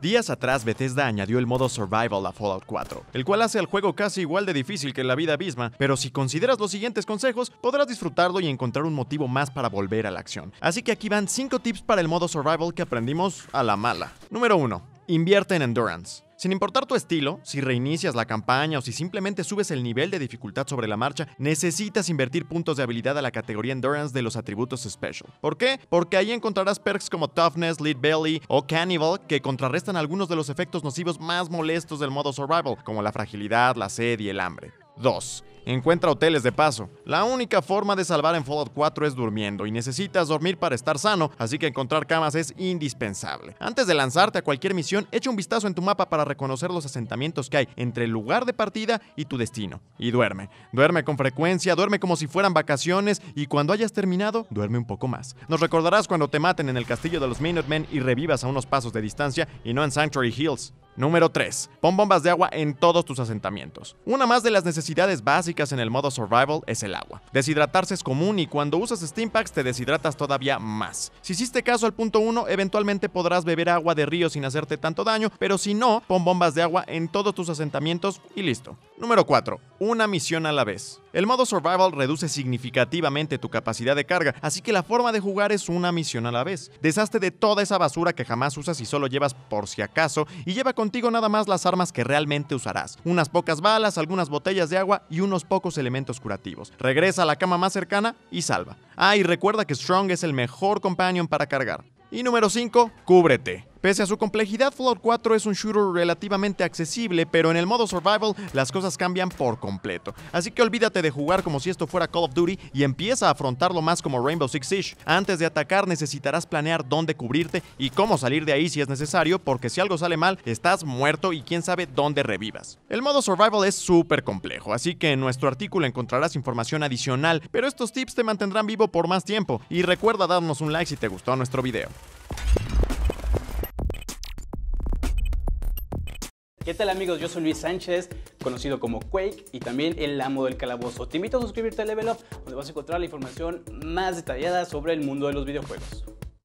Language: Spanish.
Días atrás, Bethesda añadió el modo Survival a Fallout 4, el cual hace al juego casi igual de difícil que la vida misma, pero si consideras los siguientes consejos, podrás disfrutarlo y encontrar un motivo más para volver a la acción. Así que aquí van 5 tips para el modo Survival que aprendimos a la mala. Número 1. Invierte en Endurance. Sin importar tu estilo, si reinicias la campaña o si simplemente subes el nivel de dificultad sobre la marcha, necesitas invertir puntos de habilidad a la categoría Endurance de los atributos Special. ¿Por qué? Porque ahí encontrarás perks como Toughness, Lead Belly o Cannibal que contrarrestan algunos de los efectos nocivos más molestos del modo Survival, como la fragilidad, la sed y el hambre. 2 encuentra hoteles de paso. La única forma de salvar en Fallout 4 es durmiendo y necesitas dormir para estar sano, así que encontrar camas es indispensable. Antes de lanzarte a cualquier misión, echa un vistazo en tu mapa para reconocer los asentamientos que hay entre el lugar de partida y tu destino. Y duerme. Duerme con frecuencia, duerme como si fueran vacaciones y cuando hayas terminado, duerme un poco más. Nos recordarás cuando te maten en el castillo de los Minutemen y revivas a unos pasos de distancia y no en Sanctuary Hills. Número 3. Pon bombas de agua en todos tus asentamientos. Una más de las necesidades básicas en el modo survival es el agua. Deshidratarse es común y cuando usas steampacks te deshidratas todavía más. Si hiciste caso al punto 1, eventualmente podrás beber agua de río sin hacerte tanto daño, pero si no, pon bombas de agua en todos tus asentamientos y listo. Número 4. Una misión a la vez. El modo Survival reduce significativamente tu capacidad de carga, así que la forma de jugar es una misión a la vez. Deshazte de toda esa basura que jamás usas y solo llevas por si acaso, y lleva contigo nada más las armas que realmente usarás. Unas pocas balas, algunas botellas de agua y unos pocos elementos curativos. Regresa a la cama más cercana y salva. Ah, y recuerda que Strong es el mejor companion para cargar. Y número 5, cúbrete. Pese a su complejidad, Floor 4 es un shooter relativamente accesible, pero en el modo survival las cosas cambian por completo. Así que olvídate de jugar como si esto fuera Call of Duty y empieza a afrontarlo más como Rainbow Six Siege. Antes de atacar necesitarás planear dónde cubrirte y cómo salir de ahí si es necesario, porque si algo sale mal, estás muerto y quién sabe dónde revivas. El modo survival es súper complejo, así que en nuestro artículo encontrarás información adicional, pero estos tips te mantendrán vivo por más tiempo y recuerda darnos un like si te gustó nuestro video. ¿Qué tal amigos? Yo soy Luis Sánchez, conocido como Quake y también el amo del calabozo. Te invito a suscribirte a Level Up, donde vas a encontrar la información más detallada sobre el mundo de los videojuegos.